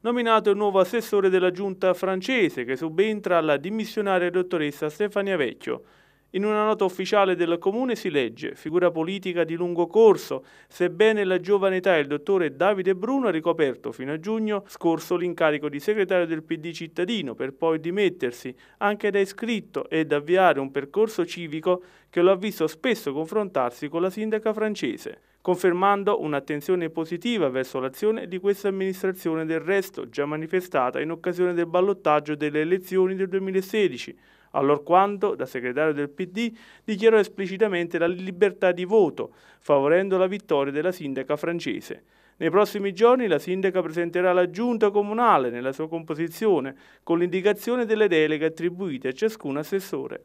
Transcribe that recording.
nominato il nuovo assessore della giunta francese che subentra alla dimissionaria dottoressa Stefania Vecchio. In una nota ufficiale del comune si legge, figura politica di lungo corso, sebbene la giovane età il dottore Davide Bruno ha ricoperto fino a giugno scorso l'incarico di segretario del PD cittadino per poi dimettersi anche da iscritto ed avviare un percorso civico che lo ha visto spesso confrontarsi con la sindaca francese confermando un'attenzione positiva verso l'azione di questa amministrazione del resto già manifestata in occasione del ballottaggio delle elezioni del 2016, allorquando, da segretario del PD, dichiarò esplicitamente la libertà di voto, favorendo la vittoria della sindaca francese. Nei prossimi giorni la sindaca presenterà la giunta comunale nella sua composizione, con l'indicazione delle deleghe attribuite a ciascun assessore.